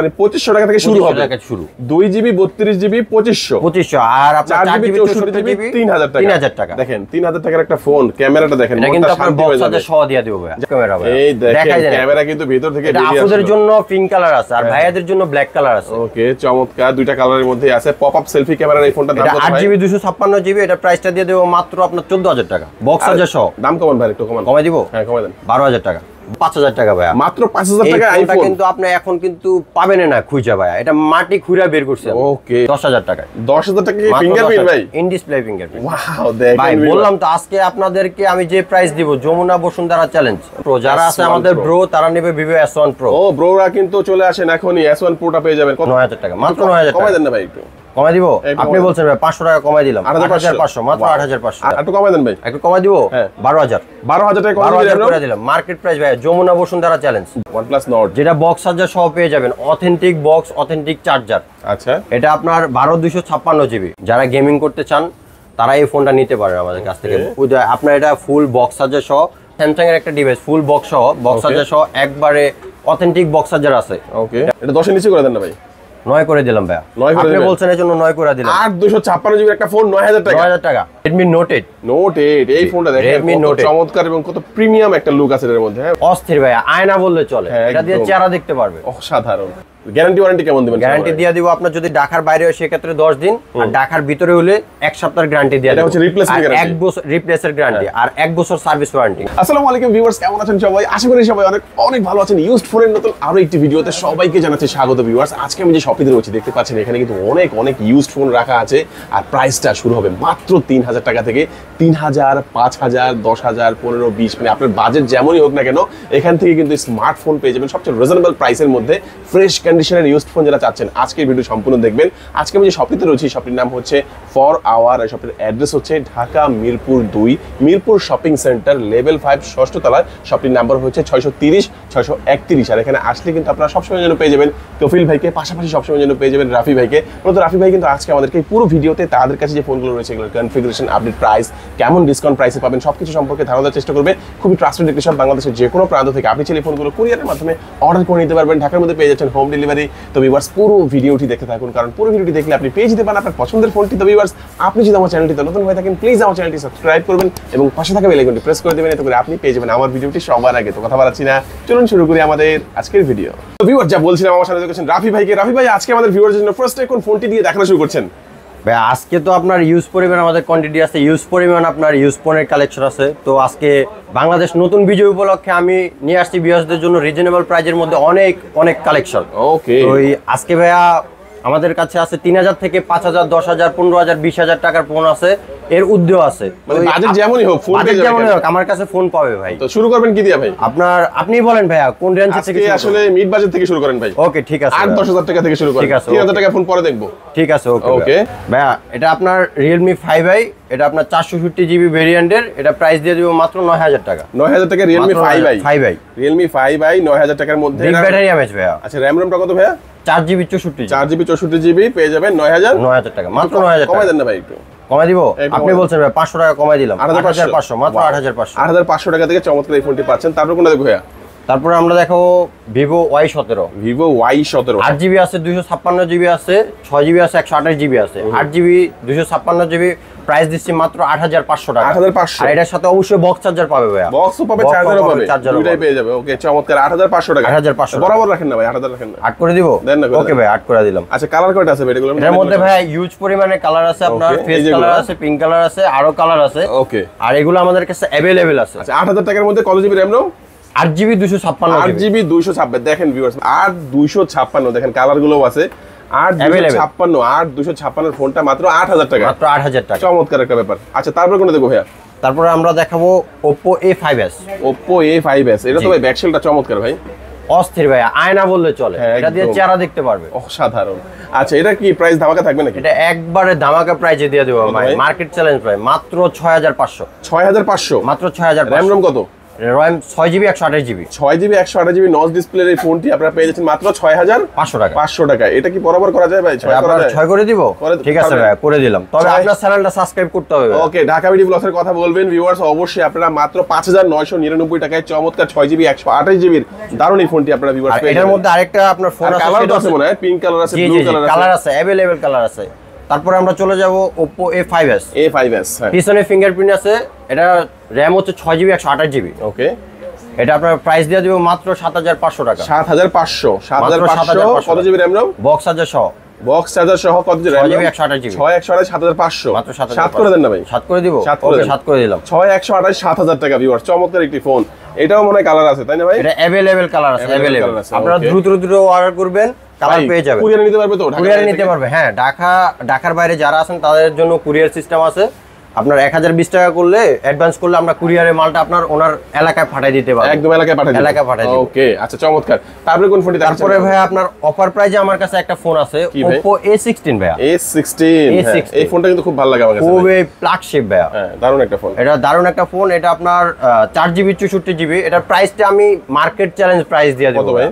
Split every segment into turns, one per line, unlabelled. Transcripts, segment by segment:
মানে পঁচিশশো টাকা থেকে শুরু হবে শুরু দুই জিবি বত্রিশ জিবি পঁচিশশো পঁচিশশো আর চার জিবি চৌষট্টি জিবি তিন হাজার টাকা তিন হাজার টাকা দেখেন তিন হাজার টাকার একটা ফোন ক্যামেরাটা দেখেন দেখেন ক্যামেরা কিন্তু ভিতর থেকে জন্য পিঙ্ক কালার আছে আর হ্যাঁ। জন্য ব্ল্যাক কালার আছে ওকে চমৎকার দুইটা কালারের মধ্যে আছে পপ আপ সেলফি এই ফোনটা আট জিবি দুশো ছাপ্পান্ন জিবি এটা দিয়ে মাত্র আপনার চোদ্দ হাজার টাকা সহ দাম ভাই একটু হ্যাঁ, কমাই দেন বারো হাজার টাকা আজকে আপনাদেরকে আমি যে প্রাইস দিব যমুনা বসুন্ধরা চ্যালেঞ্জ প্রো যারা আছে আমাদের ব্রো তারা নেবে ভিভো এস ওয়ান প্রো ও ব্রোরা কিন্তু চলে আসেন এখনই এস ওয়ান প্রোটা পেয়ে যাবেন নয় হাজার টাকা মাত্র নয় হাজার টাকা ভাই একটু কমাই দিব আপনি বলছেন ভাই পাঁচশো টাকা কমাই দিলাম পাঁচশো মাত্র 8500 একটু কমাই দেন ভাই একটু কমাই দিব হ্যাঁ 12000 12000 টাকা দিলাম মার্কেট প্রাইস ভাই যমুনা বসুন্ধরা চ্যালেঞ্জ OnePlus যেটা বক্স চার্জার সহ পেয়ে যাবেন অথেন্টিক বক্স অথেন্টিক চার্জার আচ্ছা এটা আপনার বারো ছাপ্পান্ন জিবি যারা গেমিং করতে চান তারা এই ফোনটা নিতে পারে আমাদের কাছ থেকে আপনার এটা ফুল বক্স চার্জার সহ স্যামসাং এর একটা ডিভাইস ফুল বক্স সহ বক্স চার্জার সহ একবারে অথেন্টিক বক্স চার্জার আছে ওকে এটা 10 নিচে করে দেন না ভাই নয় করে দিলাম ভাইয়া নয় করে আপনি বলছেন এর জন্য নয় করে দিলাম আর 256 জিবি একটা ফোন 9000 টাকা 9000 টাকা Redmi Note 8 Note 8 এই ফোনটা দেখেন Redmi Note চমৎকার এবং কত প্রিমিয়াম একটা লুক আছে এর মধ্যে হ্যাঁ? অস্থির ভাইয়া আয়না বললে চলে হ্যাঁ, এটা দিয়ে চেহারা দেখতে পারবে অসাধারণ গ্যারান্টি ওয়ারেন্টি কেমন দিবেন গ্যারান্টি দিয়ে দিব আপনার যদি ঢাকার বাইরে হয় সেক্ষেত্রে দিন আর ঢাকার ভিতরে হলে এক সপ্তাহের গ্যারান্টি দিয়ে রিপ্লেসমেন্ট এক বছর রিপ্লেসের গ্যারান্টি আর এক বছর সার্ভিস ওয়ারেন্টি আসসালামু আলাইকুম ভিউয়ার্স কেমন আছেন সবাই আশা করি সবাই অনেক অনেক ভালো আছেন ইউজড নতুন আরো একটি ভিডিওতে সবাইকে জানাচ্ছি স্বাগত ভিউয়ার্স আজকে আমি যে দেখতে পাচ্ছেন এখানে কিন্তু অনেক অনেক ইউজড ফোন রাখা আছে আর প্রাইসটা শুরু হবে মাত্র হাজার টাকা থেকে হাজার দশ হাজার পনেরো বিশ মানে আপনার বাজেট যেমনই হোক না কেন এখান থেকে কিন্তু স্মার্টফোন পেয়ে যাবেন সবচেয়ে রিজনেবল প্রাইসের মধ্যে ফ্রেশ কন্ডিশনের ইউজ ফোন যারা চাচ্ছেন আজকের ভিডিও সম্পূর্ণ দেখবেন আজকে আমি যে শপটিতে রয়েছি শপটির নাম হচ্ছে ফর আওয়ার এই শপটির অ্যাড্রেস হচ্ছে ঢাকা মিরপুর দুই Mirpur shopping centre level five ষষ্ঠ তলায় শপটির নাম্বার হচ্ছে ছয়শো তিরিশ ছয়শো একত্রিশ আর এখানে আসলে কিন্তু আপনারা সবসময় যেন পেয়ে যাবেন কফিল ভাইকে পাশাপাশি সবসময় যেন পেয়ে যাবেন রাফি ভাইকে মূলত রাফি ভাই কিন্তু আজকে আমাদেরকে পুরো ভিডিওতে তাদের কাছে যে ফোনগুলো রয়েছে এগুলোর কনফিগারেশন আপডেট প্রাইস কেমন ডিসকাউন্ট প্রাইসে পাবেন সব কিছু সম্পর্কে ধারণা দেওয়ার চেষ্টা করবে খুবই ট্রাস্টেড একটি সব বাংলাদেশের যে কোনো প্রান্ত থেকে আপনি ছেলে ফোনগুলো কুরিয়ারের মাধ্যমে অর্ডার করে নিতে পারবেন ঢাকার মধ্যে পেয়ে যাচ্ছেন হোম ডেলিভারি ডেলিভারি তো ভিউয়ার্স পুরো ভিডিওটি দেখতে থাকুন কারণ পুরো ভিডিওটি দেখলে আপনি পেয়ে যেতে পারেন আপনার পছন্দের ফোনটি তো ভিউয়ার্স আপনি যদি আমার চ্যানেলটিতে নতুন হয়ে থাকেন প্লিজ আমার চ্যানেলটি সাবস্ক্রাইব করবেন এবং পাশে থাকা বেলাইকনটি প্রেস করে দেবেন এতে করে আপনি পেয়ে যাবেন আমার ভিডিওটি সবার আগে তো কথা বাড়াচ্ছি না চলুন শুরু করি আমাদের আজকের ভিডিও তো ভিউয়ার্স যা বলছিলাম আমার সাথে রাফি ভাইকে রাফি ভাই আজকে আমাদের ভিউয়ার্সের জন্য ফার্স্ট এখন ফোনটি দিয়ে দেখানো শুরু করছেন ভাই আজকে তো আপনার ইউজ পরিমাণ আমাদের কোয়ান্টিটি আছে ইউজ পরিমাণ আপনার ইউজ ফোনের কালেকশন আছে তো আজকে বাংলাদেশ নতুন বিজয় উপলক্ষে আমি নিয়ে আসছি বিএসদের জন্য রিজনেবল প্রাইজের মধ্যে অনেক অনেক কালেকশন ওকে ওই আজকে ভাইয়া আমাদের কাছে আছে তিন হাজার থেকে পাঁচ হাজার দশ হাজার পনেরো হাজার বিশ হাজার টাকার ফোন আছে এর উদ্যোগ আছে মানে আমার কাছে ফোন পাবে ভাই তো শুরু করবেন কি দিয়ে ভাই আপনার আপনি বলেন ভাইয়া কোন রেঞ্জ থেকে আসলে মিড বাজেট থেকে শুরু করেন ভাই ওকে ঠিক আছে আট দশ টাকা থেকে শুরু করেন ঠিক আছে টাকা ফোন পরে দেখবো ঠিক আছে ওকে ওকে ভাইয়া এটা আপনার রিয়েলমি ফাইভ আই এটা আপনার চারশো 460 জিবি ভেরিয়েন্টের এটা প্রাইস দিয়ে দিব মাত্র নয় হাজার টাকা নয় হাজার টাকা Realme five five i i Realme five i নয় হাজার টাকার মধ্যে বিগ ব্যাটারি এমএচ ভাইয়া আচ্ছা র্যাম RAM কত ভাইয়া চার জিবি চৌষট্টি চার জিবি চৌষট্টি জিবি পেয়ে যাবেন নয় হাজার নয় হাজার টাকা মাত্র 9000 টাকা কমাই দেন না ভাই একটু কমাই দিব আপনি বলছেন পাঁচশো টাকা কমাই দিলাম পাঁচশো মাত্র 8500 পাঁচশো টাকা থেকে চমৎকার এই ফোনটি পাচ্ছেন তারপর কোনো দেখো তারপরে আমরা দেখো ভিভো ওয়াই সতেরো ভিভো ওয়াই সতেরো আট জিবি আছে দুইশো ছাপ্পান্ন জিবি আছে ছয় জিবি আছে একশো আঠাশ জিবি আছে আট জিবি দুইশো ছাপ্পান্ন জিবি প্রাইস দিচ্ছি মাত্র আট হাজার পাঁচশো টাকা আট হাজার পাঁচশো এটার সাথে অবশ্যই বক্স চার্জার পাবে ভাইয়া বক্স পাবে চার্জার পাবে চার্জার দুইটাই পেয়ে যাবে ওকে চমৎকার আট হাজার পাঁচশো টাকা আট হাজার পাঁচশো বরাবর রাখেন না ভাই আট হাজার রাখেন না আট করে দিব দেন না ওকে ভাই আট করে দিলাম আচ্ছা কালার কয়টা আছে এগুলো এর মধ্যে ভাই হিউজ পরিমাণে কালার আছে আপনার ফেস কালার আছে পিঙ্ক কালার আছে আরো কালার আছে ওকে আর এগুলো আমাদের কাছে অ্যাভেলেবেল আছে আচ্ছা আট হাজার টাকার মধ্যে কত জিবি র্যাম নাও আট জিবি দুইশো ছাপ্পান্ন আট জিবি দুইশো ছাপ্পান্ন দেখেন ভিউয়ার্স আট দুইশো ছাপ্পান্ন দেখেন কালার গুলো আছে আট ছাপ্পান্ন আট দুশো ছাপ্পান্ন ফোনটা মাত্র আট হাজার টাকা মাত্র আট হাজার টাকা চমৎকার ব্যাপার আচ্ছা, তারপরে কোনটা ভাইয়া তারপরে আমরা দেখাবো Oppo A five S Oppo A five S এটা তো ভাই ব্যাকসেলটা চমৎকার ভাই অস্থির ভাই আয়না বললে চলে হ্যাঁ, এটা দিয়ে চেহারা দেখতে পারবে অসাধারণ আচ্ছা এটা কি প্রাইস ধামাকা থাকবে নাকি এটা একবারে ধামাকা প্রাইজে দিয়ে দেবো মার্কেট চ্যালেঞ্জ প্রায় মাত্র ছয় হাজার পাঁচশো ছয় হাজার পাঁচশো মাত্র ছয় হাজার র্যাম রম কত রয়াম ছয় জিবি একশো আঠাশ ছয় জিবি একশো আঠাশ জিবি এই পেয়ে যাচ্ছেন মাত্র ছয় হাজার পাঁচশো টাকা পাঁচশো এটা কি বরাবর করা যায় করে দিলাম তবে করতে হবে ওকে কথা বলবেন অবশ্যই মাত্র পাঁচ হাজার নয়শো নিরানব্বই টাকায় চমৎকার ছয় জিবি একশো দারুণ এই এটার মধ্যে আরেকটা আপনার ফোন আছে মনে হয় পিঙ্ক কালার আছে ব্লু কালার কালার আছে অ্যাভেলেবেল কালার আছে তারপরে আমরা চলে যাব হ্যাঁ। পিছনে ফিঙ্গারপ্রিন্ট আছে এটা র্যাম হচ্ছে ছয় জিবি একশো আঠাশ জিবি ওকে এটা আপনার প্রাইস দেওয়া দেবো মাত্র সাত হাজার পাঁচশো টাকা সাত হাজার পাঁচশো সাত হাজার কত জিবি র্যাম রাম বক্স হাজার সহ বক্স চার্জার সহ কত জিবি র্যাম 128 6 128 7500 মাত্র 7 করে দেন না ভাই 7 করে দিব ওকে করে 7 করে দিলাম 6128 7000 টাকা ভিউয়ার চমৎকার একটি ফোন এটাও মনে কালার আছে তাই না ভাই এটা अवेलेबल কালার আছে अवेलेबल আপনারা দ্রুত দ্রুত অর্ডার করবেন কালার পেয়ে যাবেন কুরিয়ার নিতে পারবে তো কুরিয়ার নিতে পারবে হ্যাঁ ঢাকা ঢাকার বাইরে যারা আছেন তাদের জন্য কুরিয়ার সিস্টেম আছে আপনার এক হাজার বিশ টাকা করলে অ্যাডভান্স করলে আমরা কুরিয়ারের মালটা আপনার ওনার এলাকায় পাঠিয়ে দিতে পারবো একদম এলাকায় পাঠাই এলাকায় পাঠাই ওকে আচ্ছা চমৎকার তারপরে কোন ফোনটি তারপরে ভাই আপনার অফার প্রাইজে আমার কাছে একটা ফোন আছে Oppo A16 ভাই A16 এই ফোনটা কিন্তু খুব ভালো লাগে আমার কাছে খুবই ফ্ল্যাগশিপ ভাই হ্যাঁ দারুণ একটা ফোন এটা দারুণ একটা ফোন এটা আপনার 4GB 64GB এটার প্রাইসটা আমি মার্কেট চ্যালেঞ্জ প্রাইস দিয়ে দেব কত ভাই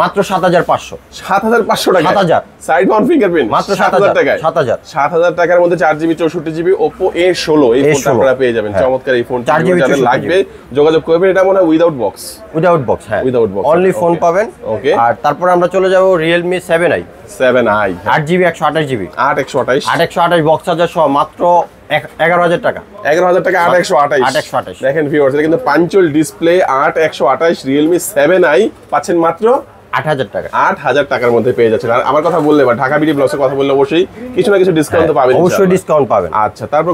মাত্র সাত হাজার পাঁচশো সাত হাজার পাঁচশো টাকা সাত হাজার সাইড মাউন্ট ফিঙ্গারপ্রিন্ট মাত্র সাত হাজার টাকায় সাত হাজার সাত হাজার টাকার মধ্যে চার জিবি চৌষট্টি জিবি ওপো এ ষোলো এই ফোনটা আপনারা পেয়ে যাবেন হ্যাঁ। চমৎকার এই ফোন চার জিবি লাগবে যোগাযোগ করবেন এটা মনে হয় উইদাউট বক্স উইদাউট বক্স হ্যাঁ উইদাউট বক্স অনলি ফোন পাবেন ওকে আর তারপর আমরা চলে যাবো Realme seven i seven i আট জিবি একশো আঠাশ জিবি আট একশো আঠাশ আট একশো আঠাশ বক্স চার্জার সহ মাত্র এগারো হাজার টাকা এগারো হাজার টাকা আট একশো আঠাশ আট একশো আঠাশ দেখেন ভিউয়ার্স কিন্তু পাঞ্চল ডিসপ্লে আট একশো আঠাশ রিয়েলমি সেভেন আই পাচ্ছেন মাত্র আট হাজার টাকা আট হাজার টাকার মধ্যে পেয়ে যাচ্ছেন আর আমার কথা বললে বা ঢাকা বিডি ব্লসের কথা বললে অবশ্যই কিছু না কিছু ডিসকাউন্ট পাবেন অবশ্যই ডিসকাউন্ট পাবেন আচ্ছা তারপর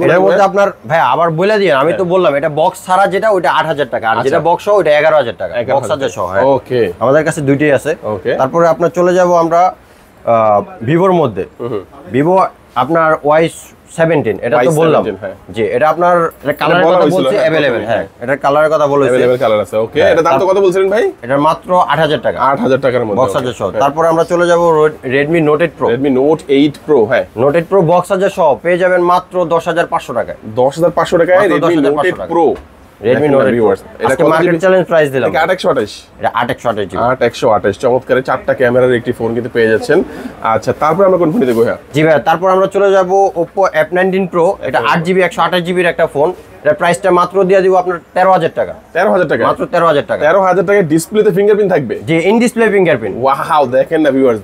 আপনার ভাই আবার বলে দিয়ে আমি তো হ্যাঁ। বললাম এটা বক্স ছাড়া যেটা ওইটা আট হাজার টাকা আর আচ্ছা। যেটা বক্স সহ ওইটা এগারো হাজার টাকা বক্স হাজার সহ ওকে হ্যাঁ। আমাদের কাছে দুইটাই আছে ওকে তারপরে আপনার চলে যাব আমরা ভিভোর মধ্যে ভিভো আপনার ওয়াই সেভেন্টিন এটা তো বললাম হ্যাঁ। জি এটা আপনার কালার মানে কথা বলছি अवेलेबल হ্যাঁ, হ্যাঁ এটা কালারের কথা বলেছি अवेलेबल কালার আছে ওকে হ্যাঁ, এটা দাম তো কত বলছিলেন ভাই এটা মাত্র 8000 টাকা 8000 টাকার মধ্যে বক্স চার্জার সহ তারপর আমরা চলে যাব Redmi Note 8 Pro Redmi Note 8 Pro হ্যাঁ Note 8 Pro বক্স চার্জার সহ পেয়ে যাবেন মাত্র 10500 টাকায় 10500 টাকায় Redmi Note 8 Pro Redmi Note viewers আজকে মার্কেট চ্যালেঞ্জ প্রাইস দিলাম এটা 828 এটা 828 জি 828 চমৎকার চারটা ক্যামেরার একটি ফোন কিনতে পেয়ে যাচ্ছেন আচ্ছা তারপর আমরা কোন ফোন দেখব হ্যাঁ জি ভাই তারপর আমরা চলে যাব Oppo F19 Pro এটা 8GB 128GB এর একটা ফোন এটা প্রাইসটা মাত্র দিয়ে দিব আপনার হাজার টাকা তেরো হাজার টাকা মাত্র তেরো হাজার টাকা তেরো 13000 টাকায় ডিসপ্লেতে ফিঙ্গারপ্রিন্ট থাকবে যে ইন ডিসপ্লে ফিঙ্গারপ্রিন্ট ওয়াও দেখেন না ভিউয়ার্স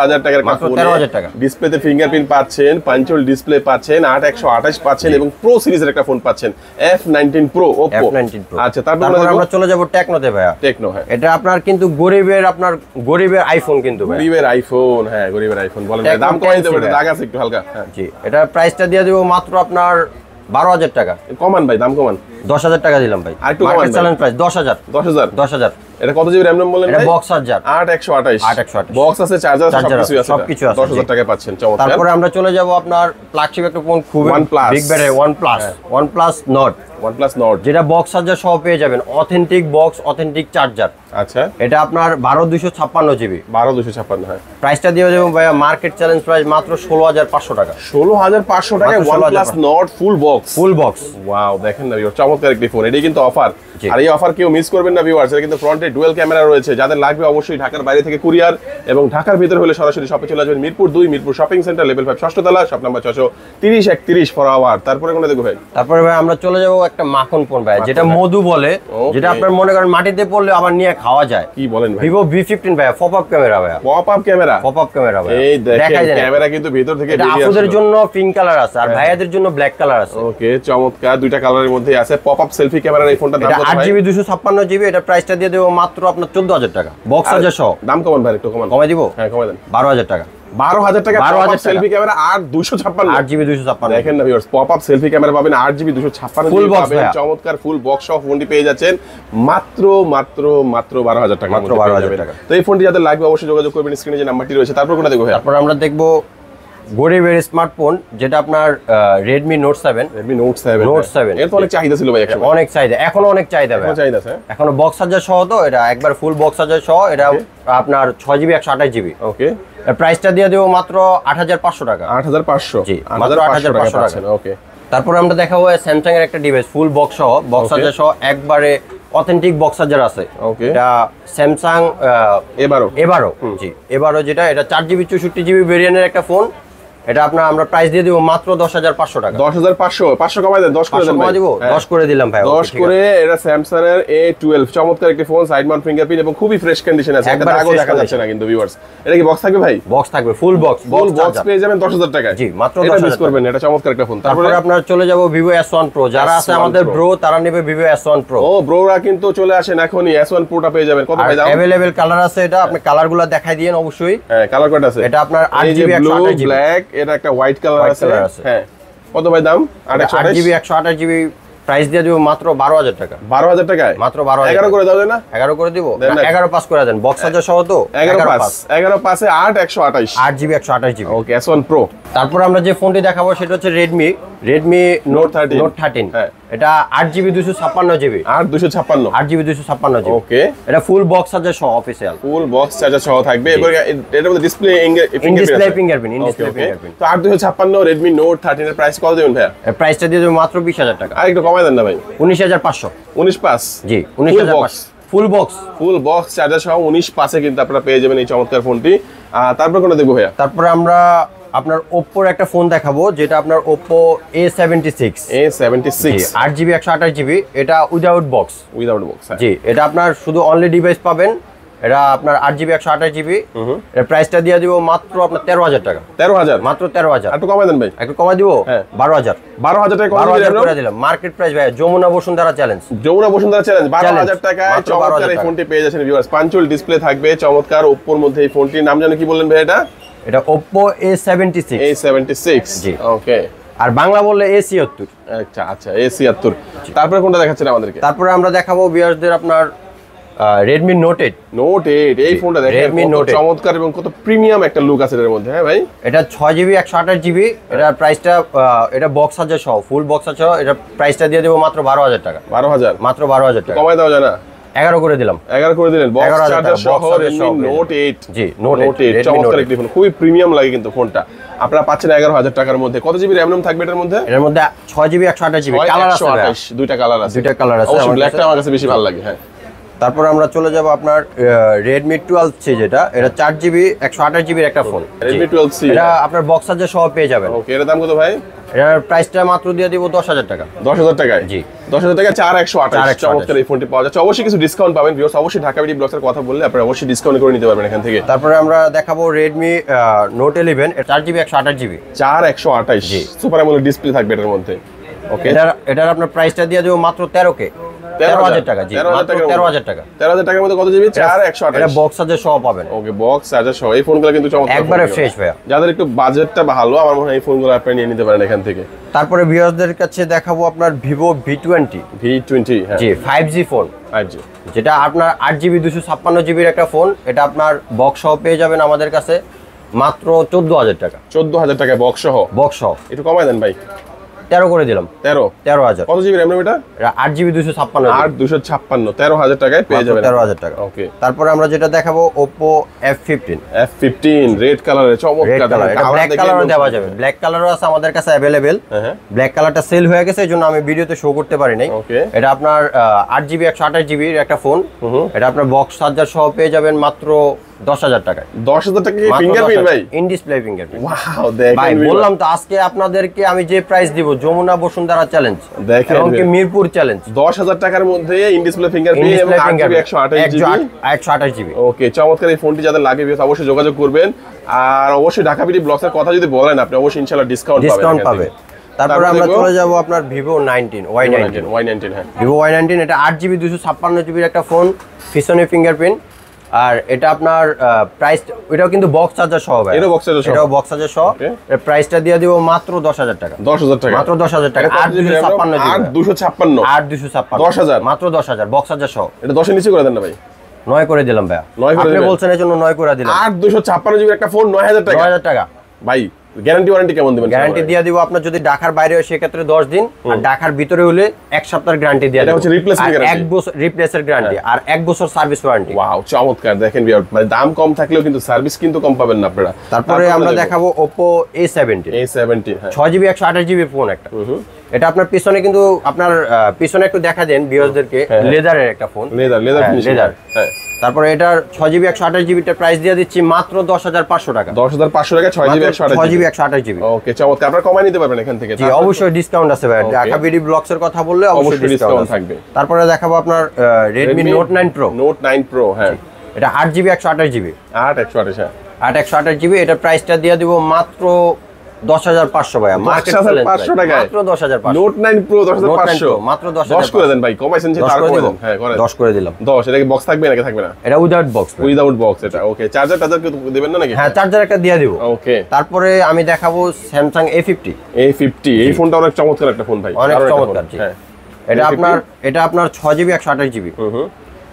হাজার টাকার মাত্র তেরো হাজার টাকা ডিসপ্লেতে ফিঙ্গারপ্রিন্ট পাচ্ছেন পাঞ্চল ডিসপ্লে পাচ্ছেন আট একশো আঠাশ পাচ্ছেন এবং প্রো সিরিজের একটা ফোন পাচ্ছেন F F19 pro Oppo F19 Pro আচ্ছা তারপর আমরা চলে যাবো টেকনোতে ভাইয়া টেকনো হ্যাঁ এটা আপনার কিন্তু গরিবের আপনার গরিবের আইফোন কিন্তু গরিবের আইফোন হ্যাঁ গরিবের আইফোন বলেন দাম কমাই দেবো দাগ আছে একটু হালকা হ্যাঁ। জি এটা প্রাইসটা দিয়ে দেব মাত্র আপনার বারো হাজার টাকা কমান ভাই দাম কমান দশ হাজার টাকা দিলাম ভাই আর একটু চ্যালেঞ্জ প্রাইস দশ হাজার দশ হাজার দশ হাজার এটা কত জিবি RAM RAM বলেন এটা বক্স চার্জার 8128 বক্স আছে চার্জার সবকিছু আছে সবকিছু আছে 10000 টাকায় পাচ্ছেন চমৎকার তারপরে আমরা চলে যাব আপনার একটা ফোন বিগ ব্যাটারি যেটা বক্স চার্জার সব পেয়ে যাবেন অথেন্টিক বক্স অথেন্টিক চার্জার আচ্ছা এটা আপনার 12256 জিবি 12256 হ্যাঁ প্রাইসটা দিয়ে যাবেন ভাইয়া মার্কেট চ্যালেঞ্জ প্রাইস মাত্র 16500 টাকা 16500 টাকায় OnePlus not full box full box wow দেখেন না ভিউয়ার চমৎকার একটি ফোন এটাই কিন্তু অফার আর এই অফার কেউ মিস করবেন না ভিউয়ার্স এটা কিন্তু ফ্রন্ট সেটে ডুয়েল ক্যামেরা রয়েছে যাদের লাগবে অবশ্যই ঢাকার বাইরে থেকে কুরিয়ার এবং ঢাকার ভিতরে হলে সরাসরি শপে চলে আসবেন মিরপুর দুই Mirpur shopping centre level five ষষ্ঠতলা শপ নাম্বার ছশো তিরিশ একত্রিশ ফর আওয়ার তারপরে কোনো দেখো ভাই তারপরে ভাই আমরা চলে যাবো একটা মাখন ফোন ভাই যেটা মধু বলে যেটা আপনার মনে করেন মাটিতে পড়লে আবার নিয়ে খাওয়া যায় কি বলেন ভিভো ভি ফিফটিন ভাই পপ আপ ক্যামেরা ভাই pop up camera pop up camera ভাই এই দেখেন ক্যামেরা কিন্তু ভিতর থেকে আপনাদের জন্য পিঙ্ক কালার আছে আর হ্যাঁ। ভাইয়াদের জন্য ব্ল্যাক কালার আছে ওকে চমৎকার দুইটা কালারের মধ্যে আছে পপ আপ সেলফি ক্যামেরা এই ফোনটা দাম কত ভাই 8 জিবি 256 জিবি এটা প্রাইসটা দিয়ে দেবো মাত্র আপনার চোদ্দ হাজার টাকা বক্স হাজার সহ দাম কমান ভাই একটু কমান কমাই দিব হ্যাঁ কমাই দেন বারো হাজার টাকা সেলফি ক্যামেরা পাবেন জিবি চমৎকার ফুল বক্স পেয়ে যাচ্ছেন মাত্র মাত্র মাত্র বারো হাজার টাকা মাত্র বারো হাজার টাকা এই ফোনটি লাগবে অবশ্যই যোগাযোগ করবেন যে নাম্বারটি রয়েছে তারপর তারপর আমরা দেখবো গরিবের স্মার্টফোন যেটা আপনার Redmi Note seven Redmi Note seven Note seven এর তো অনেক চাহিদা ছিল ভাই অনেক চাহিদা এখনো অনেক চাহিদা ভাই চাহিদা হ্যাঁ। এখনো বক্স চার্জার সহ তো এটা একবার ফুল বক্স চার্জার সহ এটা আপনার ছয় জিবি একশো আঠাশ জিবি ওকে প্রাইসটা দিয়ে দেবো মাত্র আট হাজার পাঁচশো টাকা আট হাজার পাঁচশো জি মাত্র আট হাজার পাঁচশো টাকা ওকে তারপরে আমরা দেখাবো স্যামসাং এর একটা ডিভাইস ফুল বক্স সহ বক্স চার্জার সহ একবারে অথেন্টিক বক্স যারা আছে ওকে এটা স্যামসাং এবারও এবারও জি এবারও যেটা এটা চার জিবি চৌষট্টি জিবি ভেরিয়েন্টের একটা ফোন এটা আপনার আমরা প্রাইস দিয়ে দিব মাত্র 10500 টাকা 10500 500 কমাই দেন 10 করে কমাই দিব 10 হ্যাঁ। করে দিলাম ভাই 10 করে এটা Samsung এর A12 চমৎকার একটা ফোন সাইড মাউন্ট ফিঙ্গারপ্রিন্ট এবং খুবই ফ্রেশ কন্ডিশন আছে একটা দাগও দেখা যাচ্ছে না কিন্তু ভিউয়ার্স এটা কি বক্স থাকবে ভাই বক্স থাকবে ফুল বক্স ফুল বক্স পেয়ে যাবেন 10000 টাকা জি মাত্র 10000 টাকা এটা মিস করবেন এটা চমৎকার একটা ফোন তারপরে আপনারা চলে যাব Vivo S1 Pro যারা আছে আমাদের ব্রো তারা নেবে Vivo S1 Pro প্রো ও ব্রোরা কিন্তু চলে আসেন এখনি S1 Pro টা পেয়ে যাবেন কত ভাই দাম अवेलेबल কালার আছে এটা আপনি কালারগুলো হ্যাঁ। দেখাই দিয়েন অবশ্যই হ্যাঁ কালার কোড আছে এটা আপনার RGB 128 ব্ল্যাক এটা একটা হোয়াইট কালার আছে হ্যাঁ কত ভাই দাম আটশো আট জিবি একশো আঠাশ জিবি প্রাইস দিয়ে দিব মাত্র বারো হাজার টাকা বারো হাজার টাকায় মাত্র বারো এগারো করে দেওয়া না এগারো করে দিব এগারো পাস করে দেন বক্স হাজার সহ তো এগারো পাস এগারো পাসে আট একশো আঠাশ আট জিবি একশো আঠাশ GB okay S one Pro তারপর আমরা যে ফোনটি দেখাবো সেটা হচ্ছে Redmi Redmi Note 13. Note thirteen এটা আট জিবি দুশো ছাপ্পান্ন জিবি আট দুশো ছাপ্পান্ন আট জিবি দুশো ছাপ্পান্ন ওকে এটা ফুল বক্স চার্জার সহ অফিশিয়াল ফুল বক্স চার্জার সহ থাকবে এবার এটার মধ্যে display display fingerprint display fingerprint তো আট দুশো ছাপ্পান্ন রেডমি নোট এর প্রাইস কত দেবেন ভাই প্রাইসটা দিয়ে দেব মাত্র বিশ হাজার টাকা আর একটু কমায় দেন না ভাই উনিশ হাজার পাঁচশো উনিশ পাঁচ G 19500. Full box full box charger সহ উনিশ পাশে কিন্তু আপনারা পেয়ে যাবেন এই চমৎকার ফোনটি তারপর কোনো দেখব ভাইয়া তারপরে আমরা আপনার ওপ্পোর একটা ফোন দেখাবো যেটা আপনার Oppo A seventy six A seventy six আট জিবি একশো আঠাশ জিবি এটা উইদাউট বক্স উইদাউট বক্স জি এটা আপনার শুধু অনলি ডিভাইস পাবেন এটা আপনার আট জিবি একশো আঠাশ জিবি এটা প্রাইসটা দিয়ে দিব মাত্র আপনার তেরো হাজার টাকা তেরো হাজার মাত্র তেরো হাজার একটু কমাই দেন ভাই একটু কমাই দিব হ্যাঁ। বারো হাজার বারো হাজার টাকা বারো হাজার করে দিলাম মার্কেট প্রাইস ভাই যমুনা বসুন্ধরা চ্যালেঞ্জ যমুনা বসুন্ধরা চ্যালেঞ্জ বারো হাজার টাকা চমৎকার এই ফোনটি পেয়ে যাচ্ছেন ভিউয়ার্স পাঞ্চুল ডিসপ্লে থাকবে চমৎকার ওপ্পোর মধ্যে এই ফোনটির নাম যেন কি বললেন ভাই এটা এটা Oppo A76 A76 জি ওকে আর বাংলা বললে এ আচ্ছা আচ্ছা এ তারপরে কোনটা দেখাচ্ছেন আমাদেরকে তারপরে আমরা দেখাবো বিয়ার্সদের আপনার Redmi Note 8 Note 8 এই ফোনটা দেখেন Redmi Note চমৎকার এবং কত প্রিমিয়াম একটা লুক আছে এর মধ্যে হ্যাঁ ভাই এটা 6GB 128GB একশো হ্যাঁ। এটা প্রাইসটা এটা বক্স হাজার সহ ফুল বক্স হাজার এটা প্রাইসটা দিয়ে দেব মাত্র 12000 টাকা 12000 মাত্র 12000 টাকা কমায় দাও জানা এগারো করে দিলাম এগারো করে দিলেন Note eight G Note eight চমৎকার একটি ফোন খুবই প্রিমিয়াম লাগে কিন্তু ফোনটা আপনারা পাচ্ছেন এগারো হাজার টাকার মধ্যে কত জিবি র্যাম থাকবে এটার মধ্যে এর মধ্যে ছয় জিবি একশো আঠাশ জিবি কালার আছে দুইটা কালার আছে দুইটা কালার আছে ব্ল্যাকটা আমার কাছে বেশি ভালো লাগে হ্যাঁ তারপর আমরা চলে যাব আপনার রেডমি টুয়েলভ সি যেটা এটা চার জিবি একশো আঠাশ জিবির একটা ফোন রেডমি টুয়েলভ সি এটা আপনার বক্স চার্জার সহ পেয়ে যাবেন ওকে এর দাম কত ভাই এটার প্রাইসটা মাত্র দিয়ে দিব দশ হাজার টাকা দশ হাজার টাকা জি দশ হাজার টাকা চার একশো আঠাশ চমৎকার এই ফোনটি পাওয়া যাচ্ছে অবশ্যই কিছু ডিসকাউন্ট পাবেন ভিউস অবশ্যই ঢাকা বিডি ব্লগসের কথা বললে আপনারা অবশ্যই ডিসকাউন্ট করে নিতে পারবেন এখান থেকে তারপরে আমরা দেখাবো রেডমি নোট ইলেভেন চার জিবি একশো আঠাশ জিবি চার একশো আঠাশ জি সুপার আমলের ডিসপ্লে থাকবে এটার মধ্যে ওকে এটার এটার আপনার প্রাইসটা দিয়ে দেবো মাত্র তেরো কে তেরো হাজার টাকা তেরো বক্স তারপরে দেখাবো আপনার Vivo V twenty V twenty G five G phone five G যেটা আপনার আট জিবি দুশো ছাপ্পান্ন জিবির একটা ফোন এটা আপনার বক্স সহ পেয়ে যাবেন আমাদের কাছে মাত্র চোদ্দ হাজার টাকা চোদ্দ হাজার টাকা বক্স সহ বক্স সহ একটু কমাই দেন ভাই তেরো করে দিলাম তেরো তেরো হাজার কত জিবি র্যাম এটা আট জিবি দুশো ছাপ্পান্ন আট দুশো ছাপ্পান্ন তেরো হাজার টাকায় পেয়ে যাবে তেরো হাজার টাকা ওকে তারপরে আমরা যেটা দেখাবো Oppo F fifteen F fifteen red কালারের চমৎকার ব্ল্যাক কালারও দেওয়া যাবে ব্ল্যাক কালারও আছে আমাদের কাছে অ্যাভেলেবেল ব্ল্যাক কালারটা সেল হয়ে গেছে এই জন্য আমি ভিডিওতে শো করতে পারি নাই এটা আপনার আট জিবি একশো জিবির একটা ফোন এটা আপনার বক্স চার্জার সহ পেয়ে যাবেন মাত্র দশ হাজার টাকায় দশ হাজার টাকা ফিঙ্গারপ্রিন্ট ভাই ইন ডিসপ্লে ফিঙ্গারপ্রিন্ট ভাই বললাম তো আজকে আপনাদেরকে আমি যে প্রাইস দিব যমুনা বসুন্ধরা চ্যালেঞ্জ দেখেন কি মিরপুর চ্যালেঞ্জ দশ হাজার টাকার মধ্যে ইন ডিসপ্লে ফিঙ্গারপ্রিন্ট এবং আঠাশ জিবি একশো আঠাশ জিবি ওকে চমৎকার এই ফোনটি যাদের লাগে অবশ্যই যোগাযোগ করবেন আর অবশ্যই ঢাকা বিডি ব্লগসের কথা যদি বলেন আপনি অবশ্যই ইনশাল্লাহ ডিসকাউন্ট ডিসকাউন্ট পাবে তারপরে আমরা চলে যাব আপনার Vivo nineteen Y nineteen Y nineteen হ্যাঁ ভিভো ওয়াই নাইনটিন এটা আট জিবি দুশো ছাপ্পান্ন জিবির একটা ফোন পিছনে ফিঙ্গারপ্রিন্ট আর এটা আপনার প্রাইস এটাও কিন্তু বক্স চার্জার সহ ভাই এটা বক্স চার্জার সহ এটাও বক্স চার্জার সহ এর প্রাইসটা দিয়ে দিব মাত্র 10000 টাকা 10000 টাকা মাত্র 10000 টাকা 8256 জিবি 8256 8256 10000 মাত্র 10000 বক্স চার্জার সহ এটা 10 এর নিচে করে দেন না ভাই নয় করে দিলাম ভাই নয় করে আপনি বলছেন এর জন্য নয় করে দিলাম 8256 জিবি একটা ফোন 9000 টাকা 9000 টাকা ভাই গ্যারান্টি ওয়ারেন্টি কেমন দিবেন গ্যারান্টি দিয়ে দিব আপনার যদি ঢাকার বাইরে হয় সেক্ষেত্রে দশ দিন আর ঢাকার ভিতরে হলে এক সপ্তাহের গ্যারান্টি দিয়ে দেওয়া হচ্ছে রিপ্লেসমেন্ট এক বছর রিপ্লেসের গ্যারান্টি আর এক বছর সার্ভিস ওয়ারেন্টি ওয়াও চমৎকার দেখেন মানে দাম কম থাকলেও কিন্তু সার্ভিস কিন্তু কম পাবেন না আপনারা তারপরে আমরা দেখাবো এ Oppo হ্যাঁ। ছয় জিবি একশো 6GB জিবি ফোন একটা এটা আপনার পিছনে কিন্তু আপনার পিছনে একটু দেখা দেন ভিউয়ারদেরকে লেদারের হ্যাঁ, হ্যাঁ। একটা ফোন লেদার লেদার লেদার হ্যাঁ তারপরে এটার ছয় জিবি একশো আঠাশ জিবিটা প্রাইস দিয়ে দিচ্ছি মাত্র দশ হাজার পাঁচশো টাকা দশ হাজার পাঁচশো টাকা ছয় জিবি একশো ছয় জিবি একশো আঠাশ জিবি ওকে চমৎকার আপনারা কমাই নিতে পারবেন এখান থেকে অবশ্যই ডিসকাউন্ট আছে ভাই ঢাকা বিডি ব্লকস এর কথা বললে অবশ্যই ডিসকাউন্ট থাকবে তারপরে দেখাবো আপনার Redmi Note nine Pro Note nine Pro হ্যাঁ এটা আট জিবি একশো আঠাশ জিবি আট একশো আঠাশ হ্যাঁ। আট একশো আঠাশ জিবি এটার প্রাইসটা দিয়ে দিব মাত্র ভাই করে দেন ভাই হ্যাঁ করে দিলাম হ্যাঁ, এটা কি বক্স থাকবে নাকি থাকবে না এটা বক্স বক্স এটা ওকে চার্জার টাজার না নাকি হ্যাঁ চার্জার একটা দিয়ে ওকে তারপরে আমি দেখাবো Samsung A fifty A fifty এই ফোনটা অনেক চমৎকার একটা ফোন ভাই অনেক চমৎকার হ্যাঁ। এটা আপনার এটা আপনার ছ জিবি একশো আঠাশ জিবি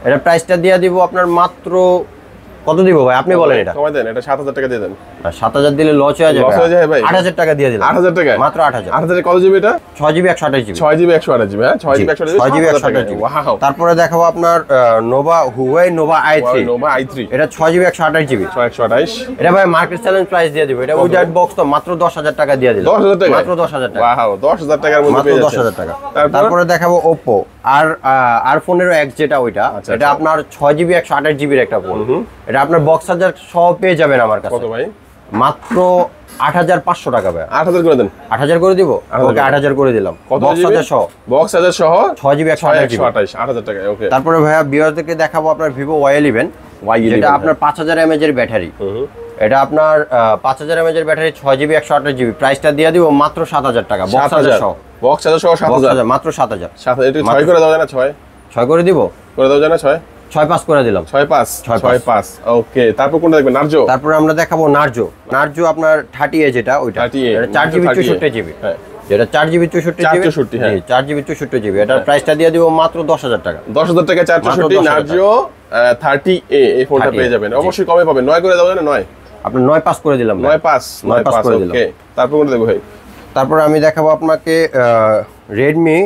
এটা প্রাইসটা দিয়ে দিব আপনার মাত্র কত দিব ভাই আপনি বলেন এটা কমাই দেন এটা 7000 টাকা দিয়ে দেন আর 7000 দিলে লস হয়ে যাবে লস হয়ে যাবে ভাই 8000 টাকা দিয়ে দিলাম 8000 টাকা মাত্র 8000 8000 কত জিবি এটা 6 জিবি 128 জিবি 6 জিবি 128 জিবি হ্যাঁ 6 GB 128 GB 6 GB 128 GB wow তারপরে দেখাবো আপনার Nova Huawei Nova i3 Nova i3 এটা 6 জিবি 128 জিবি 128 এটা ভাই মার্কেট চ্যালেঞ্জ প্রাইস দিয়ে দিব এটা উইদাউট বক্স তো মাত্র 10000 টাকা দিয়ে দিলাম 10000 টাকা মাত্র 10000 টাকা ওয়াও 10000 টাকার মধ্যে মাত্র 10000 টাকা তারপরে দেখাবো Oppo আর আর ফোনেরও এক্স যেটা ওইটা আচ্ছা, এটা আচ্ছা। আপনার 6 জিবি 128 জিবির একটা ফোন এটা আপনার বক্স চার্জার সহ পেয়ে যাবেন আমার কাছে কত ভাই মাত্র আট হাজার পাঁচশো টাকা ভাই আট হাজার করে দেন আট হাজার করে দিব ওকে আট হাজার করে দিলাম বক্স হাজার সহ বক্স হাজার সহ ছয় জিবি একশো আঠাশ আট হাজার টাকা ওকে তারপরে ভাইয়া থেকে দেখাবো আপনার ভিভো ওয়াই Y11 যেটা হ্যাঁ। আপনার পাঁচ হাজার এর ব্যাটারি এটা আপনার পাঁচ হাজার এর ব্যাটারি ছয় জিবি একশো আঠাশ জিবি প্রাইসটা দিয়ে দিব মাত্র সাত হাজার টাকা বক্স হাজার সহ বক্স হাজার সহ সাত হাজার মাত্র সাত হাজার সাত হাজার করে দাও না ছয় ছয় করে দিব করে দাও জানা না ছয় ছয় পাঁচ করে দিলাম ছয় পাঁচ ছয় পাঁচ ওকে তারপর কোনটা দেখবেন নার্জো আমরা দেখাবো নার্জো নার্জো আপনার থার্টি এ যেটা ওইটা হ্যাঁ। চার জিবি চৌষট্টি জিবি হ্যাঁ। হ্যাঁ। দিয়ে মাত্র দশ হাজার টাকা দশ হাজার টাকা চার নার্জো থার্টি এ ফোনটা পেয়ে যাবেন অবশ্যই কমে পাবেন নয় করে নয় আপনার নয় করে দিলাম নয় নয় তারপর কোনটা ভাই তারপর আমি দেখাবো আপনাকে রেডমি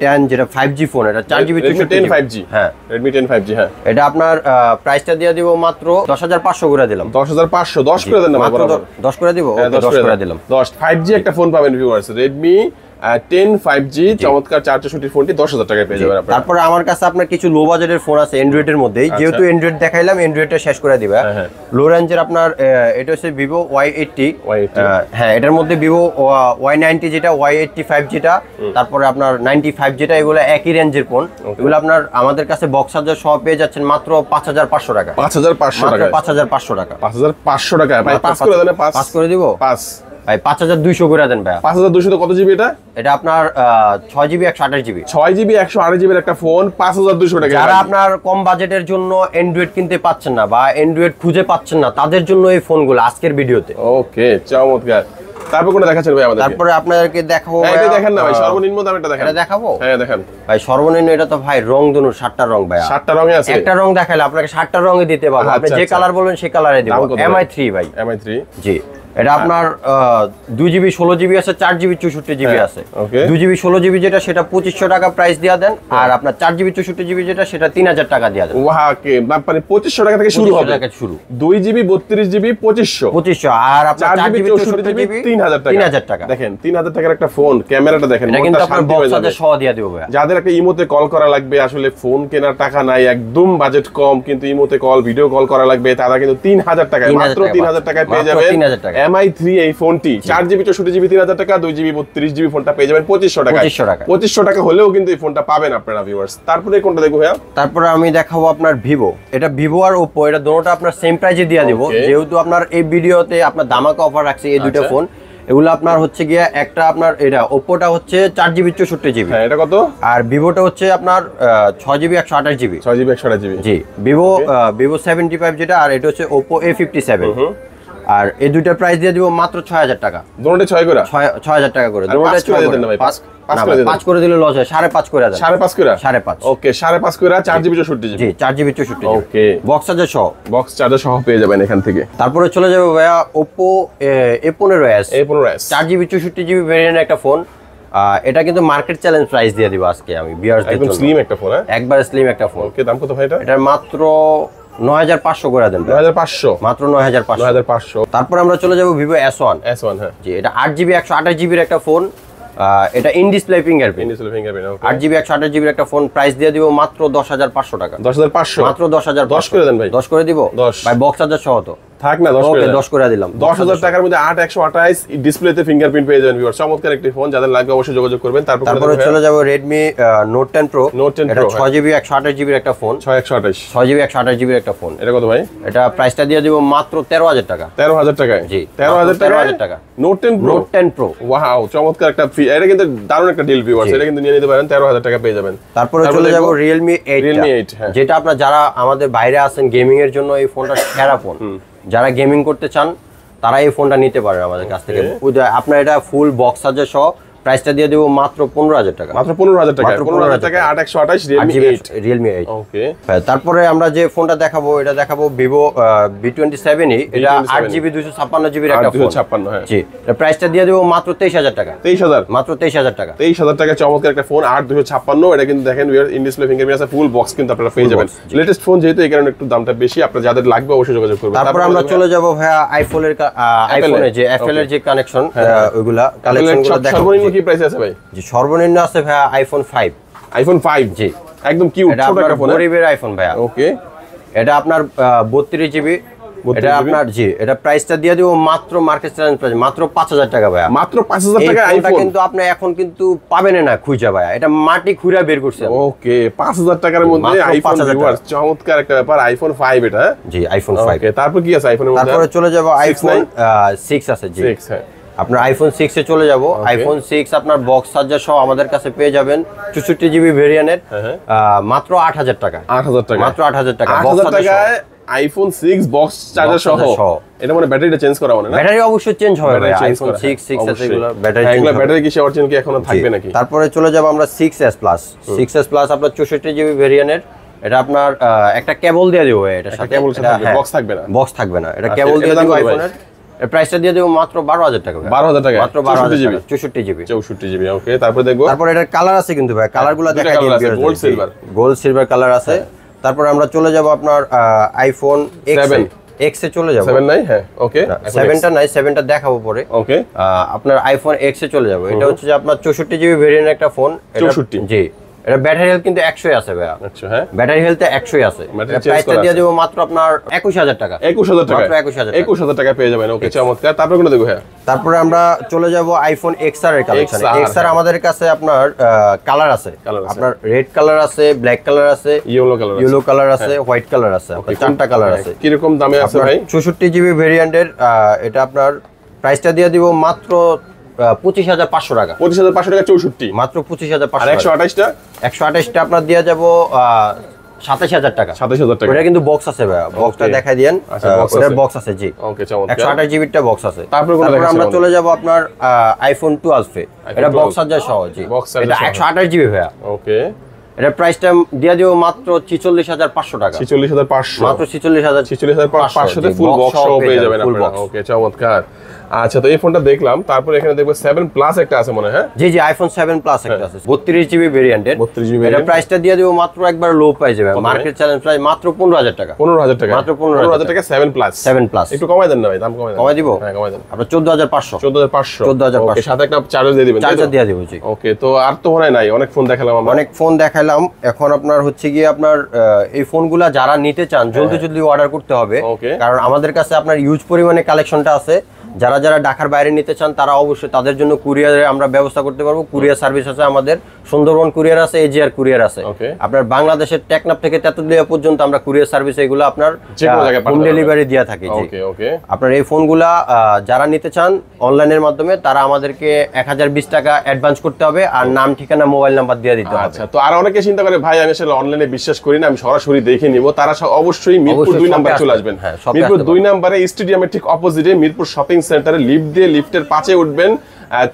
টেন uh, যেটা ফাইভ জি ফোন এটা চার জিবি টেন ফাইভ জি হ্যাঁ রেডমি টেন ফাইভ জি হ্যাঁ এটা আপনার প্রাইসটা uh, দিয়ে দিব মাত্র দশ হাজার পাঁচশো করে দিলাম দশ হাজার পাঁচশো দশ করে দেন দশ করে দিব হ্যাঁ, দশ করে দিলাম দশ ফাইভ জি একটা ফোন পাবেন viewers Redmi ten five G চমৎকার ফোনটি দশ হাজার টাকায় পেয়ে যাবেন তারপরে আমার কাছে আপনার কিছু লো বাজেটের ফোন আছে অ্যান্ড্রয়েড এর আচ্ছা। যেহেতু অ্যান্ড্রয়েড দেখাইলাম অ্যান্ড্রয়েডটা শেষ করে দিবা লো রেঞ্জের আপনার এটা হচ্ছে ভিভো ওয়াই এইটটি হ্যাঁ এটার মধ্যে ভিভো ওয়াই নাইনটি যেটা ওয়াই এইটটি ফাইভ জিটা তারপরে আপনার নাইনটি ফাইভ যেটা এগুলো একই রেঞ্জের ফোন এগুলো আপনার আমাদের কাছে বক্স সব পেয়ে যাচ্ছেন মাত্র পাঁচ হাজার পাঁচশো টাকা পাঁচ হাজার পাঁচশো টাকা পাঁচ হাজার পাঁচশো টাকা পাঁচ হাজার পাঁচশো টাকা পাঁচ করে দিব পাঁচ ভাই দুইশো করে দেন ভাই 5200 তো কত জিবি এটা এটা আপনার জিবি 128 জিবি 6 জিবি 128 একটা ফোন টাকা যারা আপনার কম বাজেটের জন্য অ্যান্ড্রয়েড কিনতে পাচ্ছেন না বা অ্যান্ড্রয়েড খুঁজে পাচ্ছেন না তাদের জন্য এই ফোনগুলো আজকের ভিডিওতে ওকে চমৎকার তারপর কোনটা দেখাচ্ছেন ভাই আমাদের তারপরে আপনাদেরকে দেখাবো হ্যাঁ, এটা দেখেন না ভাই সর্বনিম্ন দামটা দেখেন এটা দেখাবো হ্যাঁ দেখেন ভাই সর্বনিম্ন এটা তো ভাই রং দুনু সাতটা রং ভাই সাতটা রঙে আছে একটা রং দেখালে আপনাকে সাতটা রঙে দিতে পারবো আপনি আচ্ছা, যে আচ্ছা। কালার বলবেন সেই কালারে দেব MI3 ভাই MI3 জি এটা হ্যাঁ। আপনার দুই জিবি ষোলো জিবি আছে চার জিবি চৌষট্টি জিবি হ্যাঁ, আছে দুই জিবি ষোলো জিবি যেটা সেটা পঁচিশশো টাকা প্রাইস দিয়ে দেন হ্যাঁ। আর আপনার চার জিবি চৌষট্টি জিবি যেটা সেটা তিন হাজার টাকা দিয়ে দেন মানে পঁচিশশো টাকা থেকে শুরু হবে শুরু দুই জিবি বত্রিশ জিবি পঁচিশশো পঁচিশশো আর চার জিবি চৌষট্টি জিবি তিন হাজার টাকা তিন হাজার টাকা দেখেন তিন হাজার টাকার একটা ফোন ক্যামেরাটা দেখেন কিন্তু আপনার সহ দিয়ে দেবো যাদের একটা ইমোতে কল করা লাগবে আসলে ফোন কেনার টাকা নাই একদম বাজেট কম কিন্তু ইমোতে কল ভিডিও কল করা লাগবে তারা কিন্তু তিন হাজার টাকায় মাত্র তিন হাজার টাকায় পেয়ে যাবে তিন হাজার টাকা এমআই থ্রি এই ফোনটি চার জিবি চৌষট্টি জিবি তিন হাজার টাকা দুই জিবি বত্রিশ জিবি ফোনটা পেয়ে যাবেন পঁচিশশো টাকা পঁচিশশো টাকা পঁচিশশো টাকা হলেও কিন্তু এই ফোনটা পাবেন আপনারা ভিউয়ার্স তারপরে কোনটা দেখবো ভাইয়া তারপরে আমি দেখাবো আপনার ভিভো এটা ভিভো আর ওপো এটা দুটো আপনার সেম প্রাইসে দিয়ে দিব যেহেতু আপনার এই ভিডিওতে আপনার দামাকে অফার রাখছে এই দুটো ফোন আচ্ছা। এগুলো আপনার হচ্ছে গিয়ে একটা আপনার এটা ওপোটা হচ্ছে চার জিবি চৌষট্টি জিবি এটা কত আর ভিভোটা হচ্ছে আপনার ছয় জিবি একশো আঠাশ জিবি ছয় জিবি একশো আঠাশ জিবি জি ভিভো ভিভো সেভেন্টি ফাইভ যেটা আর এটা হচ্ছে ওপো এ ফিফটি সেভেন আর এই দুইটা প্রাইস দিয়ে দিব মাত্র ছয় হাজার টাকা দুটো ছয় করে ছয় হাজার টাকা করে পাঁচ করে দিলে লস হয় সাড়ে পাঁচ করে সাড়ে পাঁচ করে সাড়ে পাঁচ ওকে সাড়ে পাঁচ করে চার জিবি চৌষট্টি জি চার জিবি চৌষট্টি ওকে বক্স চার্জার সহ বক্স চার্জার সহ পেয়ে যাবেন এখান থেকে তারপরে চলে যাবে ভাইয়া ওপো এ পনেরো এস এ পনেরো এস চার জিবি চৌষট্টি জিবি ভেরিয়েন্ট একটা ফোন এটা কিন্তু মার্কেট চ্যালেঞ্জ প্রাইস দিয়ে দিব আজকে আমি বিয়ার্স একদম স্লিম একটা ফোন একবার স্লিম একটা ফোন ওকে দাম কত ভাই এটা এটার মাত্র নয় হাজার পাঁচশো করে দেন নয় হাজার পাঁচশো মাত্র নয় হাজার পাঁচশো হাজার পাঁচশো তারপর আমরা চলে যাবো Vivo S one S one হ্যাঁ জি এটা আট জিবি একশো আঠাশ জিবির একটা ফোন এটা in display fingerprint display fingerprint আট জিবি একশো আঠাশ জিবির একটা ফোন প্রাইস দিয়ে দিব মাত্র দশ হাজার পাঁচশো টাকা দশ হাজার পাঁচশো মাত্র দশ হাজার দশ করে দেন ভাই দশ করে দিব দশ ভাই বক্স চার্জার সহ তো থাক না দশ করে 10 করে দিলাম দশ হাজার টাকার মধ্যে আট 8 128 ডিসপ্লেতে ফিঙ্গারপ্রিন্ট পেয়ে যাবেন ভিউয়ার চমৎকার একটি ফোন যাদের লাগবে অবশ্যই যোগাযোগ করবেন তারপর তারপরে চলে যাব Redmi Note 10 Pro Note ছয় জিবি একশো 128GB জিবির একটা ফোন ছয় আঠাশ 6128 একশো 128GB এর একটা ফোন এটা কত ভাই এটা প্রাইসটা দিয়ে দিব মাত্র তেরো হাজার টাকা তেরো হাজার টাকা জি তেরো হাজার তেরো হাজার টাকা Note ten Note ten 10 wow চমৎকার একটা এটা কিন্তু দারুণ একটা ডিল ভিউয়ার্স এটা কিন্তু নিয়ে নিতে পারেন তেরো হাজার টাকা পেয়ে যাবেন তারপরে চলে যাবো রিয়েলমি 8 Realme 8 হ্যাঁ। যেটা আপনার যারা আমাদের বাইরে আছেন গেমিং এর জন্য এই ফোনটা সেরা ফোন যারা গেমিং করতে চান তারা এই ফোনটা নিতে পারেন আমাদের কাছ থেকে আপনার এটা ফুল বক্স সাজে সহ প্রাইসটা দিয়ে দেব মাত্র পনেরো হাজার টাকা মাত্র পনেরো হাজার টাকা পনেরো হাজার টাকা আট একশো আঠাশ রিয়েলমি এইট ওকে তারপরে আমরা যে ফোনটা দেখাবো এটা দেখাবো ভিভো ভি টোয়েন্টি সেভেনই এটা আট জিবি দুশো ছাপ্পান্ন জিবির একটা ফোন ছাপ্পান্ন হ্যাঁ। জি প্রাইসটা দিয়ে দেবো মাত্র তেইশ হাজার টাকা তেইশ হাজার মাত্র তেইশ হাজার টাকা তেইশ হাজার টাকা চমৎকার একটা ফোন আট দুশো ছাপ্পান্ন এটা কিন্তু দেখেন ইন্ডিসপ্লে ফিঙ্গার আছে ফুল বক্স কিন্তু আপনারা পেয়ে যাবেন লেটেস্ট ফোন যেহেতু এই কারণে একটু দামটা বেশি আপনার যাদের লাগবে অবশ্যই যোগাযোগ করবেন তারপর আমরা চলে যাবো ভাইয়া আইফোনের আইফোনের যে অ্যাপেলের যে কানেকশন হ্যাঁ, হ্যাঁ। ওইগুলা কালেকশনগুলো দেখাবো কি প্রাইস আছে ভাই জি সর্বনিম্ন আছে ভাই আইফোন 5 আইফোন 5 জি একদম কিউট ছোট একটা ফোন হ্যাঁ? গরিবের আইফোন ভাই ওকে এটা আপনার 32 জিবি এটা আপনার জি এটা প্রাইসটা দিয়ে দিও মাত্র মার্কেট চ্যালেঞ্জ প্রাইস মাত্র 5000 টাকা ভাই মাত্র 5000 টাকা আইফোন এটা কিন্তু আপনি এখন কিন্তু পাবেন না খুঁজা ভাই এটা মাটি খুঁড়া বের করছে ওকে 5000 টাকার মধ্যে আইফোন ভিউয়ার চমৎকার একটা ব্যাপার আইফোন 5 এটা হ্যাঁ? জি আইফোন 5 ওকে তারপর কি আছে আইফোনের মধ্যে তারপরে চলে যাব আইফোন 6 আছে জি 6 হ্যাঁ আপনার আইফোন সিক্সে চলে যাব আইফোন সিক্স আপনার বক্স চার্জার সহ আমাদের কাছে পেয়ে যাবেন চৌষট্টি জিবি ভেরিয়ানের হ্যাঁ, হ্যাঁ। মাত্র আট হাজার টাকা আট হাজার টাকা মাত্র আট হাজার টাকা টাকায় আইফোন সিক্স বক্স চার্জার সহ এটা মানে ব্যাটারিটা চেঞ্জ করা মানে ব্যাটারি অবশ্যই চেঞ্জ হবে আইফোন 6 6 আছে এগুলো ব্যাটারি এগুলো ব্যাটারি কি শেয়ার চেঞ্জ কি এখনো থাকবে নাকি তারপরে চলে যাব আমরা six S plus six S plus আপনার চৌষট্টি জিবি ভেরিয়েন্টের এটা আপনার একটা কেবল দিয়ে দেবো এটা সাথে বক্স হ্যাঁ। থাকবে না বক্স থাকবে না এটা কেবল আচ্ছা, দিয়ে দেবো আইফোনের প্রাইসটা দিয়ে দেবো মাত্র বারো হাজার টাকা বারো হাজার টাকা মাত্র বারো জিবি চৌষট্টি জিবি চৌষট্টি জিবি ওকে তারপর দেখবো তারপর এটার কালার আছে কিন্তু ভাই কালার গুলো দেখা gold silver gold silver colour আছে হ্যাঁ। তারপর আমরা চলে যাব আপনার আইফোন সেভেন এক্স এ চলে যাবো সেভেন নাই হ্যাঁ ওকে সেভেনটা নাই সেভেনটা দেখাবো পরে ওকে আপনার আইফোন এক্স এ চলে যাবো এটা হচ্ছে যে আপনার চৌষট্টি জিবি ভেরিয়েন্ট একটা ফোন চৌষট্টি জি এটা ব্যাটারি হেলথ কিন্তু একশোই আছে ভাইয়া হ্যাঁ ব্যাটারি হেলথ একশোই আছে প্রাইসটা দিয়ে দেবো মাত্র আপনার একুশ হাজার টাকা একুশ হাজার টাকা একুশ হাজার একুশ হাজার টাকা পেয়ে যাবেন ওকে চমৎকার তারপরে কোনো দেখবো হ্যাঁ তারপরে আমরা চলে যাব আইফোন এক্স আর এর কালেকশন এক্স আর আমাদের কাছে আপনার কালার আছে আপনার রেড কালার আছে ব্ল্যাক কালার আছে ইয়েলো কালার ইয়েলো কালার আছে হোয়াইট কালার আছে হ্যাঁ। চারটা কালার আছে কিরকম দামে আছে ভাই চৌষট্টি জিবি ভেরিয়েন্টের এটা আপনার প্রাইসটা দিয়ে দিব মাত্র পাঁচশো টাকা পঁচিশ হাজার পাঁচশো টাকা চৌষট্টি মাত্র হাজার টাকা আমরা চলে যাব আপনার আইফোন টুয়েলভে এটা বক্স চার্জার সহ জি একশো আঠাশ জিবি ভাইয়া ওকে এটা প্রাইসটা দিয়ে দিব মাত্র হাজার পাঁচশো টাকা হাজার পাঁচশো মাত্র 46500 হাজার তে ফুল বক্স সহ পেয়ে যাবেন চমৎকার আচ্ছা তো এই ফোনটা দেখলাম তারপর এখানে দেখবো 7 প্লাস একটা আছে মনে হয় হ্যাঁ? জি জি আইফোন 7 প্লাস একটা হ্যাঁ। আছে 32 জিবি ভেরিয়েন্টের 32 জিবি এটা প্রাইসটা দিয়ে দেব মাত্র একবার লো পাই যাবে মার্কেট চ্যালেঞ্জ প্রাইস মাত্র 15000 টাকা 15000 টাকা মাত্র 15000 টাকা 7 প্লাস 7 প্লাস একটু কমাই দেন না ভাই দাম কমাই দেন কমাই দিব হ্যাঁ কমাই দেন আপনার 14500 14500 14500 সাথে একটা চার্জার দিয়ে দিবেন চার্জার দিয়ে দেব জি ওকে তো আর তো মনে নাই অনেক ফোন দেখালাম আমরা অনেক ফোন দেখালাম এখন আপনার হচ্ছে গিয়ে আপনার এই ফোনগুলা যারা নিতে চান হ্যাঁ। জলদি জলদি অর্ডার করতে হবে কারণ আমাদের কাছে আপনার ইউজ পরিমাণে কালেকশনটা আছে যারা যারা যারা ঢাকার বাইরে নিতে চান তারা অবশ্যই তাদের জন্য কুরিয়ারে আমরা ব্যবস্থা করতে পারবো কুরিয়ার সার্ভিস আছে আমাদের সুন্দরবন কুরিয়ার আছে এজিআর কুরিয়ার আছে আপনার বাংলাদেশের টেকনাপ থেকে তেতুলিয়া পর্যন্ত আমরা কুরিয়ার সার্ভিস এগুলো আপনার হোম ডেলিভারি দিয়ে থাকি আপনার এই ফোনগুলা যারা নিতে চান অনলাইনের মাধ্যমে তারা আমাদেরকে এক হাজার বিশ টাকা অ্যাডভান্স করতে হবে আর নাম ঠিকানা মোবাইল নাম্বার দিয়ে দিতে হবে আচ্ছা, তো আর অনেকে চিন্তা করে ভাই আমি আসলে অনলাইনে বিশ্বাস করি না আমি সরাসরি দেখে নিব তারা অবশ্যই মিরপুর দুই নাম্বার চলে আসবেন হ্যাঁ, মিরপুর দুই নাম্বারে স্টেডিয়ামের ঠিক অপোজিটে মিরপুর শপিং সেন্টার তারা লিফট দিয়ে লিফটের পাঁচে উঠবেন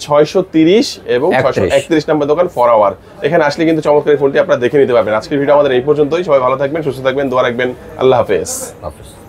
ছয়শো তিরিশ এবং ছয়শো একত্রিশ নম্বর দোকান ফর আওয়ার এখানে আসলে কিন্তু চমৎকার ফোনটি আপনারা দেখে নিতে পারবেন আজকের ভিডিও আমাদের এই পর্যন্তই সবাই ভালো থাকবেন সুস্থ থাকবেন দোয়া রাখবেন আল্লাহ হাফেজ হাফেজ